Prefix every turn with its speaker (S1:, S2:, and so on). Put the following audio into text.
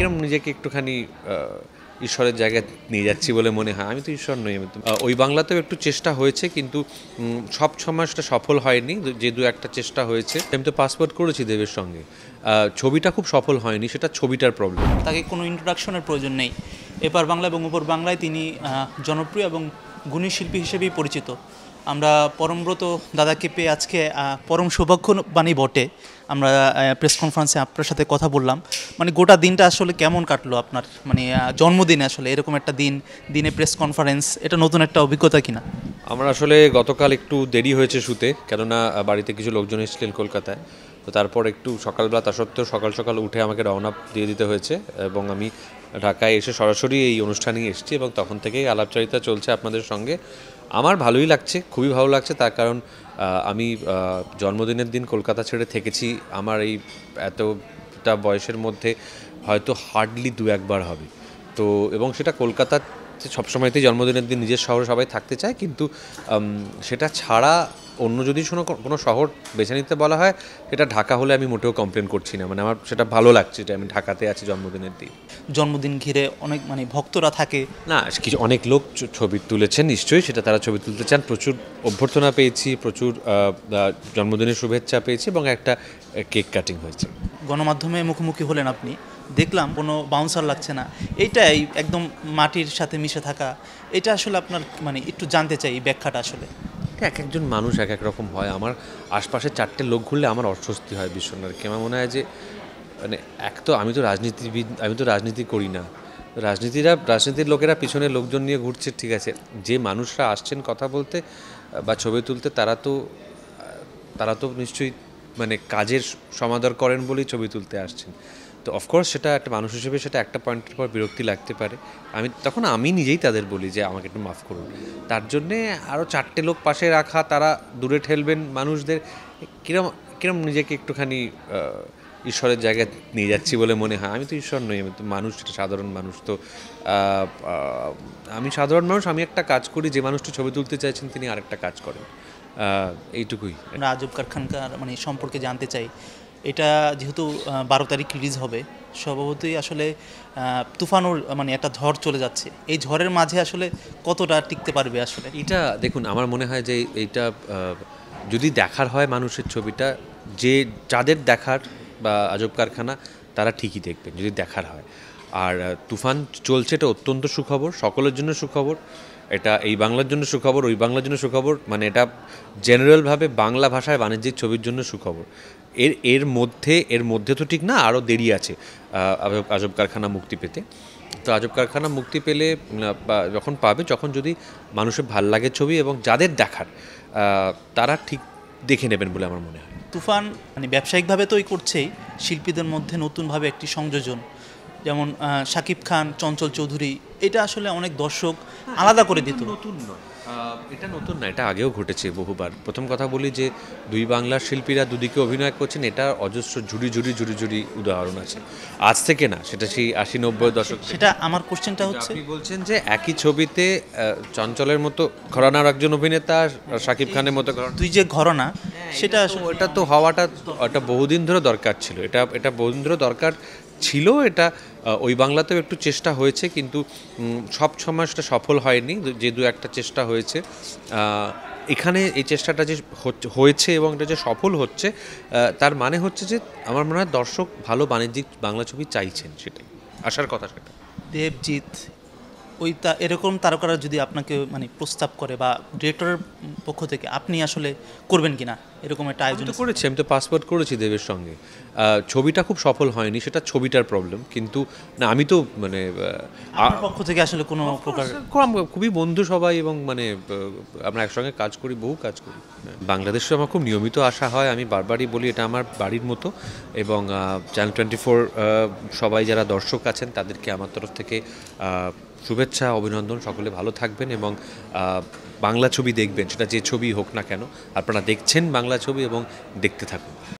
S1: কিরম নিজেকে একটুখানি ঈশ্বরের জায়গায় নিয়ে যাচ্ছি বলে মনে হয় আমি তো ঈশ্বর নই আমি ওই বাংলাতেও একটু চেষ্টা হয়েছে কিন্তু সব সময় সেটা সফল হয়নি যে দু একটা চেষ্টা হয়েছে আমি তো পাসপোর্ট করেছি দেবের সঙ্গে ছবিটা খুব সফল হয়নি সেটা ছবিটার প্রবলেম
S2: তাকে কোনো ইন্ট্রোডাকশনের প্রয়োজন নেই এপার বাংলা এবং উপর বাংলায় তিনি জনপ্রিয় এবং গুণী শিল্পী হিসেবেই পরিচিত আমরা পরমব্রত দাদাকে পেয়ে আজকে পরম সৌভাগ্যবাণী বটে আমরা প্রেস কনফারেন্সে আপনার সাথে কথা বললাম মানে গোটা দিনটা আসলে কেমন কাটলো আপনার মানে জন্মদিনে আসলে এরকম একটা দিন দিনে প্রেস কনফারেন্স এটা নতুন একটা অভিজ্ঞতা কিনা
S1: আমরা আসলে গতকাল একটু দেরি হয়েছে শুতে কেননা বাড়িতে কিছু লোকজন এসেছিলেন কলকাতায় তো তারপর একটু সকালবেলা তা সত্ত্বেও সকাল সকাল উঠে আমাকে রওনা দিয়ে দিতে হয়েছে এবং আমি ঢাকায় এসে সরাসরি এই অনুষ্ঠানে এসেছি এবং তখন থেকেই আলাপচারিতা চলছে আপনাদের সঙ্গে আমার ভালোই লাগছে খুবই ভালো লাগছে তার কারণ আমি জন্মদিনের দিন কলকাতা ছেড়ে থেকেছি আমার এই এতটা বয়সের মধ্যে হয়তো হার্ডলি দু একবার হবে তো এবং সেটা কলকাতা সবসময়তেই জন্মদিনের দিন নিজের শহরে সবাই থাকতে চায় কিন্তু সেটা ছাড়া অন্য যদি শোনো কোনো শহর বেছে নিতে বলা হয় এটা ঢাকা হলে আমি মোটেও কমপ্লেন করছি না মানে আমার সেটা ভালো লাগছে যে আমি ঢাকাতে আছি জন্মদিনের দিন
S2: জন্মদিন ঘিরে অনেক মানে ভক্তরা থাকে না
S1: কিছু অনেক লোক ছবি তুলেছেন নিশ্চয়ই সেটা তারা ছবি তুলতে চান প্রচুর অভ্যর্থনা পেয়েছি প্রচুর জন্মদিনের শুভেচ্ছা পেয়েছি এবং একটা কেক কাটিং হয়েছে
S2: গণমাধ্যমে মুখোমুখি হলেন আপনি দেখলাম কোনো বাউন্সার লাগছে না এইটাই একদম মাটির সাথে মিশে থাকা এটা আসলে আপনার মানে একটু জানতে চাই এই ব্যাখ্যাটা আসলে
S1: এক একজন মানুষ এক এক রকম হয় আমার আশপাশে চারটে লোক ঘুরলে আমার অস্বস্তি হয় ভীষণ আর কি আমার মনে হয় যে মানে এক তো আমি তো রাজনীতিবিদ আমি তো রাজনীতি করি না রাজনীতিরা রাজনীতির লোকেরা পিছনে লোকজন নিয়ে ঘুরছে ঠিক আছে যে মানুষরা আসছেন কথা বলতে বা ছবি তুলতে তারা তো তারা তো নিশ্চয়ই মানে কাজের সমাদর করেন বলেই ছবি তুলতে আসছেন তো অফকোর্স সেটা একটা মানুষ হিসেবে সেটা একটা পয়েন্টের পর বিরক্তি লাগতে পারে আমি তখন আমি নিজেই তাদের বলি যে আমাকে একটু মাফ করুন তার জন্যে আরও চারটে লোক পাশে রাখা তারা দূরে ঠেলবেন মানুষদের কিরম কিরম নিজেকে একটুখানি ঈশ্বরের জায়গায় নিয়ে যাচ্ছি বলে মনে হয় আমি তো ঈশ্বর নই আমি তো মানুষ সেটা সাধারণ মানুষ তো আমি সাধারণ মানুষ আমি একটা কাজ করি যে মানুষটি ছবি তুলতে চাইছেন তিনি আরেকটা কাজ করেন এইটুকুই আমরা আজব কারখানকার
S2: মানে সম্পর্কে জানতে চাই এটা যেহেতু বারো তারিখ রিলিজ হবে স্বভাবতই আসলে তুফানোর মানে একটা ঝড় চলে যাচ্ছে এই ঝড়ের মাঝে আসলে কতটা টিকতে
S1: পারবে আসলে এটা দেখুন আমার মনে হয় যে এইটা যদি দেখার হয় মানুষের ছবিটা যে যাদের দেখার বা আজব কারখানা তারা ঠিকই দেখবেন যদি দেখার হয় আর তুফান চলছে এটা অত্যন্ত সুখবর সকলের জন্য সুখবর এটা এই বাংলার জন্য সুখবর ওই বাংলার জন্য সুখবর মানে এটা জেনারেলভাবে বাংলা ভাষায় বাণিজ্যিক ছবির জন্য সুখবর এর এর মধ্যে এর মধ্যে তো ঠিক না আরও দেরি আছে আজব কারখানা মুক্তি পেতে তো আজব কারখানা মুক্তি পেলে যখন পাবে যখন যদি মানুষের ভাল লাগে ছবি এবং যাদের দেখার তারা ঠিক দেখে নেবেন বলে আমার মনে হয়
S2: তুফান মানে ব্যবসায়িকভাবে তো এই করছেই শিল্পীদের মধ্যে নতুনভাবে একটি সংযোজন যেমন শাকিব খান চঞ্চল চৌধুরী এটা আসলে অনেক দর্শক আলাদা করে দিত নতুন
S1: নয় এটা নতুন না এটা আগেও ঘটেছে বহুবার প্রথম কথা বলি যে দুই বাংলার শিল্পীরা দুদিকে অভিনয় করছেন এটা অজস্র ঝুড়ি ঝুড়ি ঝুড়ি ঝুড়ি উদাহরণ আছে আজ থেকে না সেটা সেই আশি নব্বই দশক সেটা
S2: আমার কোশ্চেনটা হচ্ছে আপনি বলছেন যে
S1: একই ছবিতে চঞ্চলের মতো ঘরানার একজন অভিনেতা শাকিব খানের মতো তুই যে ঘরনা হ্যাঁ, সেটা এটা তো হওয়াটা একটা বহুদিন ধরে দরকার ছিল এটা এটা বহুদিন ধরে দরকার ছিল এটা ওই বাংলাতেও একটু চেষ্টা হয়েছে কিন্তু সব সময় সেটা সফল হয়নি যে দু একটা চেষ্টা হয়েছে এখানে এই চেষ্টাটা যে হয়েছে এবং এটা যে সফল হচ্ছে তার মানে হচ্ছে যে আমার মনে হয় দর্শক ভালো বাণিজ্যিক বাংলা ছবি চাইছেন সেটাই আসার কথা সেটা
S2: দেবজিৎ ওই তা এরকম তারকারা যদি আপনাকে মানে প্রস্তাব করে বা ডিরেক্টরের পক্ষ থেকে আপনি আসলে করবেন কিনা এরকম একটা
S1: আয়োজন করেছি আমি তো পাসপোর্ট করেছি দেবের সঙ্গে ছবিটা খুব সফল হয়নি সেটা ছবিটার প্রবলেম কিন্তু না আমি তো মানে
S2: পক্ষ থেকে আসলে কোনো প্রকার খুবই বন্ধু সবাই এবং
S1: মানে আমরা একসঙ্গে কাজ করি বহু কাজ করি বাংলাদেশে আমার খুব নিয়মিত আসা হয় আমি বারবারই বলি এটা আমার বাড়ির মতো এবং চ্যানেল টোয়েন্টি ফোর সবাই যারা দর্শক আছেন তাদেরকে আমার তরফ থেকে শুভেচ্ছা অভিনন্দন সকলে ভালো থাকবেন এবং বাংলা ছবি দেখবেন সেটা যে ছবি হোক না কেন আপনারা দেখছেন বাংলা ছবি এবং দেখতে থাকুন